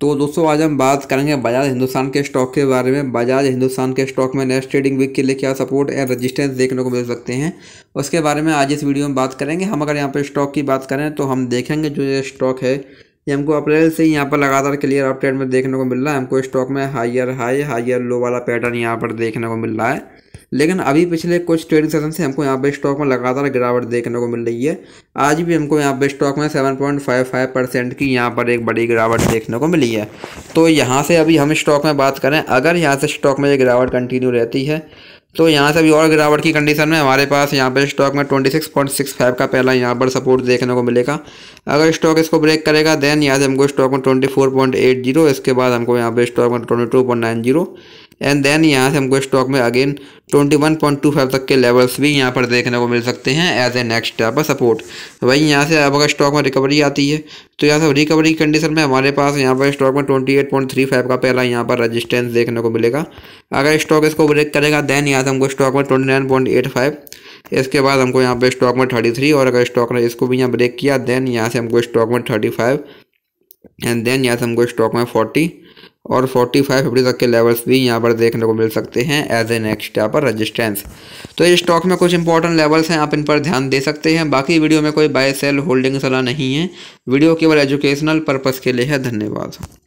तो दोस्तों आज हम बात करेंगे बजाज हिंदुस्तान के स्टॉक के बारे में बजाज हिंदुस्तान के स्टॉक में नेक्स्ट ट्रेडिंग वीक के लिए क्या सपोर्ट एंड रेजिस्टेंस देखने को मिल सकते हैं उसके बारे में आज इस वीडियो में बात करेंगे हम अगर यहाँ पर स्टॉक की बात करें तो हम देखेंगे जो ये स्टॉक है ये हमको अप्रैल से ही यहाँ पर लगातार क्लियर अपडेट में देखने को मिल रहा है हमको स्टॉक में हाइयर हाई हाइयर लो वाला पैटर्न यहाँ पर देखने को मिल रहा है लेकिन अभी पिछले कुछ ट्रेडिंग सेशन से हमको यहाँ पे स्टॉक में लगातार गिरावट देखने को मिल रही है आज भी हमको यहाँ पे स्टॉक में 7.55 परसेंट की यहाँ पर एक बड़ी गिरावट देखने को मिली है तो यहाँ से अभी हम स्टॉक में बात करें अगर यहाँ से स्टॉक में ये गिरावट कंटिन्यू रहती है तो यहाँ से अभी और गिरावट की कंडीशन में हमारे पास यहाँ पर स्टॉक में ट्वेंटी का पहला यहाँ पर सपोर्ट देखने को मिलेगा अगर स्टॉक इसको ब्रेक करेगा देन यहाँ से हमको स्टॉक में ट्वेंटी इसके बाद हमको यहाँ पर स्टॉक में ट्वेंटी एंड देन यहाँ से हमको स्टॉक में अगेन 21.25 तक के लेवल्स भी यहाँ पर देखने को मिल सकते हैं एज ए नेक्स्ट यहाँ पर सपोर्ट वहीं यहाँ से अब अगर स्टॉक में रिकवरी आती है तो यहाँ से रिकवरी कंडीशन में हमारे पास यहाँ पर स्टॉक में 28.35 का पहला यहाँ पर रजिस्टेंस देखने को मिलेगा अगर स्टॉक इसको ब्रेक करेगा देन यहाँ से हमको स्टॉक में फाइव इसके बाद हमको यहाँ पर स्टॉक में थ्री और अगर स्टॉक ने इसको भी यहाँ ब्रेक किया देन यहाँ से हमको स्टॉक में फाइव एंड देन यहाँ से हमको स्टॉक में फोर्टी और 45 फिफ्टी तक के लेवल्स भी यहाँ पर देखने को मिल सकते हैं एज ए नेक्स्ट यहाँ पर रजिस्टेंस तो ये स्टॉक में कुछ इंपॉर्टेंट लेवल्स हैं आप इन पर ध्यान दे सकते हैं बाकी वीडियो में कोई बाय सेल होल्डिंग सलाह नहीं है वीडियो केवल एजुकेशनल पर्पज़ के लिए है धन्यवाद